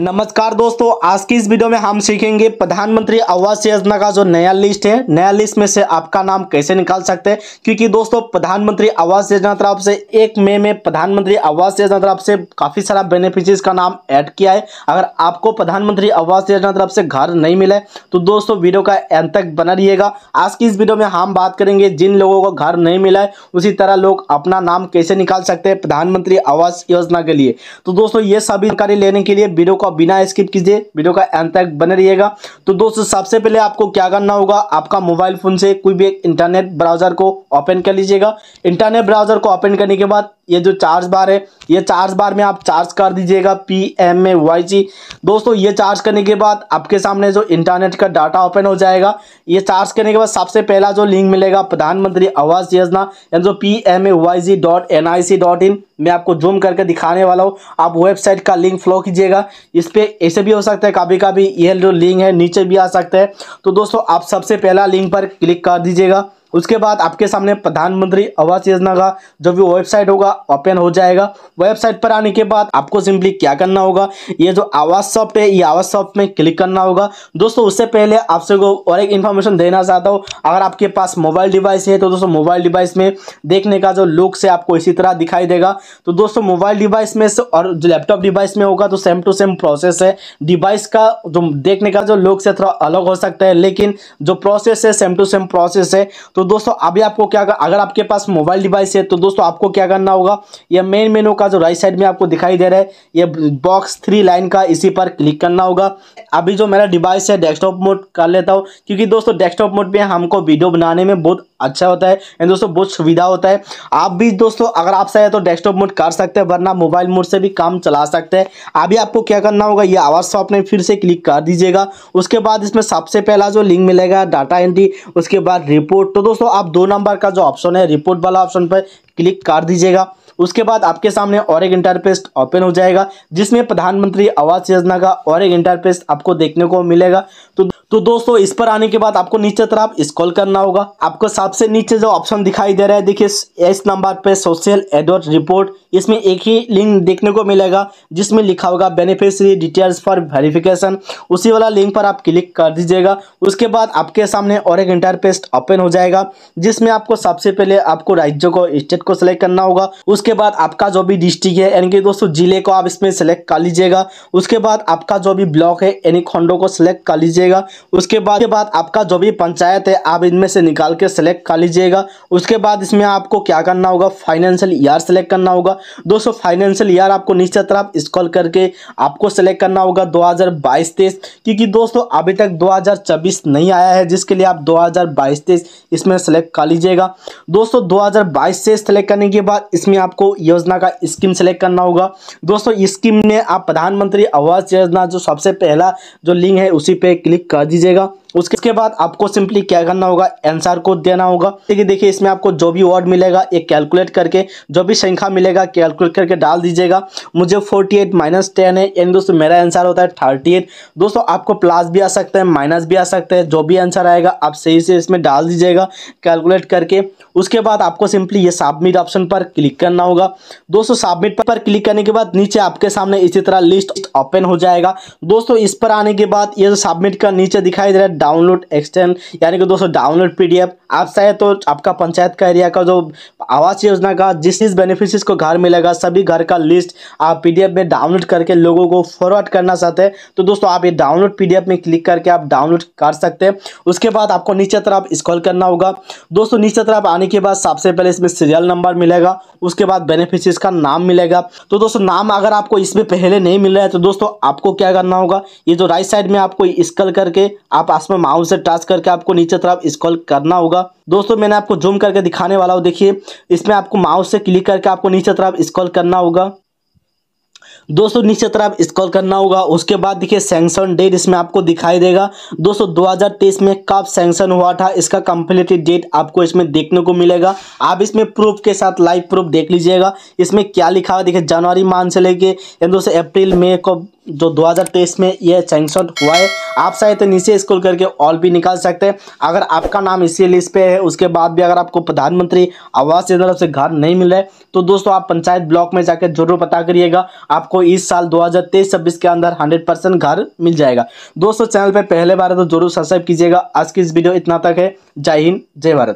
नमस्कार दोस्तों आज की इस वीडियो में हम सीखेंगे प्रधानमंत्री आवास योजना का जो नया लिस्ट है नया लिस्ट में से आपका नाम कैसे निकाल सकते हैं क्योंकि दोस्तों प्रधानमंत्री आवास योजना तरफ से एक मई में प्रधानमंत्री आवास योजना तरफ से काफ़ी सारा बेनिफिशियज का नाम ऐड किया है अगर आपको प्रधानमंत्री आवास योजना तरफ से घर नहीं मिले तो दोस्तों वीडियो का एंड तक बना रहिएगा आज की इस वीडियो में हम बात करेंगे जिन लोगों को घर नहीं मिला है उसी तरह लोग अपना नाम कैसे निकाल सकते हैं प्रधानमंत्री आवास योजना के लिए तो दोस्तों ये सभी जानकारी लेने के लिए वीडियो आप बिना स्किप कीजिए वीडियो का अंत तक बने रहिएगा तो दोस्तों सबसे पहले आपको क्या करना होगा आपका मोबाइल फ़ोन से कोई भी एक इंटरनेट ब्राउज़र को ओपन कर लीजिएगा इंटरनेट ब्राउज़र को ओपन करने के बाद ये जो चार्ज बार है ये चार्ज बार में आप चार्ज कर दीजिएगा P M A Y G दोस्तों ये चार्ज करने के बाद आपके सामने जो इंटरनेट का डाटा ओपन हो जाएगा ये चार्ज करने के बाद सबसे पहला जो लिंक मिलेगा प्रधानमंत्री आवास योजना यानी जो P M A Y G dot N I C dot in मैं आपको जूम करके दिखाने वाला हूँ आप वेबसाइट का लिंक फ्लो कीजिएगा इस पर ऐसे भी हो सकता है कभी कभी यह जो लिंक है नीचे भी आ सकता है तो दोस्तों आप सबसे पहला लिंक पर क्लिक कर दीजिएगा उसके बाद आपके सामने प्रधानमंत्री आवास योजना का जो भी वेबसाइट होगा ओपन हो जाएगा वेबसाइट पर आने के बाद आपको सिंपली क्या करना होगा ये जो आवास सॉफ्ट है ये आवास सॉफ्ट में क्लिक करना होगा दोस्तों उससे पहले आपसे को और एक इन्फॉर्मेशन देना चाहता हूँ अगर आपके पास मोबाइल डिवाइस है तो दोस्तों मोबाइल डिवाइस में देखने का जो लुक से आपको इसी तरह दिखाई देगा तो दोस्तों मोबाइल डिवाइस में और जो लैपटॉप डिवाइस में होगा तो सेम टू सेम प्रोसेस है डिवाइस का जो देखने का जो लुक से थोड़ा अलग हो सकता है लेकिन जो प्रोसेस है सेम टू सेम प्रोसेस है तो दोस्तों अभी आपको क्या अगर आपके पास मोबाइल डिवाइस है तो दोस्तों आपको क्या करना होगा यह मेन मेनू का जो राइट साइड में आपको दिखाई दे रहा है यह बॉक्स थ्री लाइन का इसी पर क्लिक करना होगा अभी जो मेरा डिवाइस है डेस्कटॉप मोड कर लेता हूँ क्योंकि दोस्तों डेस्कटॉप मोड पर हमको वीडियो बनाने में बहुत अच्छा होता है एंड दोस्तों बहुत सुविधा होता है आप भी दोस्तों अगर आप चाहे तो डेस्कटॉप मोड कर सकते हैं वरना मोबाइल मोड से भी काम चला सकते हैं अभी आपको क्या करना होगा ये आवाज़ शॉप में फिर से क्लिक कर दीजिएगा उसके बाद इसमें सबसे पहला जो लिंक मिलेगा डाटा एंट्री उसके बाद रिपोर्ट तो दोस्तों आप दो नंबर का जो ऑप्शन है रिपोर्ट वाला ऑप्शन पर क्लिक कर दीजिएगा उसके बाद आपके सामने और एक इंटरफेस ओपन हो जाएगा जिसमें प्रधानमंत्री आवास योजना का और एक इंटरफेस आपको देखने को मिलेगा तो तो दोस्तों इस पर आने के बाद आपको नीचे तरफ स्क्रॉल करना होगा आपको सबसे नीचे जो ऑप्शन दिखाई दे रहा है देखिए इस नंबर पे सोशल एडवर्ट रिपोर्ट इसमें एक ही लिंक देखने को मिलेगा जिसमें लिखा होगा बेनिफिशरी डिटेल्स फॉर वेरिफिकेशन उसी वाला लिंक पर आप क्लिक कर दीजिएगा उसके बाद आपके सामने और एक इंटरपेस्ट ओपन हो जाएगा जिसमें आपको सबसे पहले आपको राज्य को स्टेट को सिलेक्ट करना होगा उसके बाद आपका जो भी डिस्ट्रिक्ट है यानी कि दोस्तों जिले को आप इसमें सेलेक्ट कर लीजिएगा उसके बाद आपका जो भी ब्लॉक है यानी खंडों को सिलेक्ट कर लीजिएगा उसके बाद के बाद आपका जो भी पंचायत है आप इनमें से निकाल के सेलेक्ट कर लीजिएगा उसके बाद इसमें आपको क्या करना होगा फाइनेंशियल ईयर सेलेक्ट करना होगा दोस्तों फाइनेंशियल ईयर आपको नीचे तरफ स्कॉल करके आपको सेलेक्ट करना होगा 2022 तेईस क्योंकि दोस्तों अभी तक 2024 नहीं आया है जिसके लिए आप 2022 तेईस इसमें सेलेक्ट कर लीजिएगा दोस्तों 2022 से सेलेक्ट करने के बाद इसमें आपको योजना का स्कीम सेलेक्ट करना होगा दोस्तों स्कीम में आप प्रधानमंत्री आवास योजना जो सबसे पहला जो लिंक है उसी पर क्लिक कर दीजिएगा उसके बाद आपको सिंपली क्या करना होगा आंसर को देना होगा ठीक है देखिए इसमें आपको जो भी वर्ड मिलेगा एक कैलकुलेट करके जो भी संख्या मिलेगा कैलकुलेट करके डाल दीजिएगा मुझे फोर्टी एट माइनस टेन है यानी दोस्तों मेरा आंसर होता है थर्टी एट दोस्तों आपको प्लस भी आ सकता है माइनस भी आ सकता है जो भी आंसर आएगा आप सही से इसमें डाल दीजिएगा कैलकुलेट करके उसके बाद आपको सिंपली ये सबमिट ऑप्शन पर क्लिक करना होगा दोस्तों सबमिट पर क्लिक करने के बाद नीचे आपके सामने इसी तरह लिस्ट ओपन हो जाएगा दोस्तों इस पर आने के बाद ये सबमिट का नीचे दिखाई दे रहा है डाउनलोड एक्सटेंड यानी कि दोस्तों डाउनलोड पीडीएफ आप चाहे तो आपका पंचायत का एरिया का जो आवास योजना का जिस जिस बेनिफिशियस को घर मिलेगा सभी घर का लिस्ट आप पीडीएफ में डाउनलोड करके लोगों को फॉरवर्ड करना चाहते हैं तो दोस्तों आप ये डाउनलोड पीडीएफ में क्लिक करके आप डाउनलोड कर सकते हैं उसके बाद आपको नीचे तरफ स्कॉल करना होगा दोस्तों नीचे तरफ आने के बाद सबसे पहले इसमें सीरियल नंबर मिलेगा उसके बाद बेनिफिशियस का नाम मिलेगा तो दोस्तों नाम अगर आपको इसमें पहले नहीं मिल रहा है तो दोस्तों आपको क्या करना होगा ये जो राइट साइड में आपको स्कल करके आप आसमान में माउस से टच करके आपको नीचे तरफ स्क्रॉल करना होगा दोस्तों मैंने आपको जूम करके दिखाने वाला हूँ देखिए इसमें आपको माउस से क्लिक करके आपको नीचे तरफ स्क्रॉल करना होगा दोस्तों नीचे तरफ स्क्रॉल करना होगा उसके बाद देखिए सैंक्शन डेट इसमें आपको दिखाई देगा दोस्तों 2023 में कब सैंक्शन हुआ था इसका कंप्लीट डेट आपको इसमें देखने को मिलेगा आप इसमें प्रूफ के साथ लाइव प्रूफ देख लीजिएगा इसमें क्या लिखा हुआ देखिए जनवरी मान से लेके दोस्तों अप्रैल मई को जो 2023 में यह सैंक्शन हुआ है आप शायद नीचे स्कूल करके ऑल भी निकाल सकते हैं अगर आपका नाम इसी लिस्ट पे है उसके बाद भी अगर आपको प्रधानमंत्री आवास की तरफ से घर नहीं मिल रहा है तो दोस्तों आप पंचायत ब्लॉक में जाकर जरूर पता करिएगा आपको इस साल 2023-26 के अंदर 100 परसेंट घर मिल जाएगा दोस्तों चैनल पर पहले बार तो जरूर सब्सक्राइब कीजिएगा आज की इस वीडियो इतना तक है जय हिंद जय भारत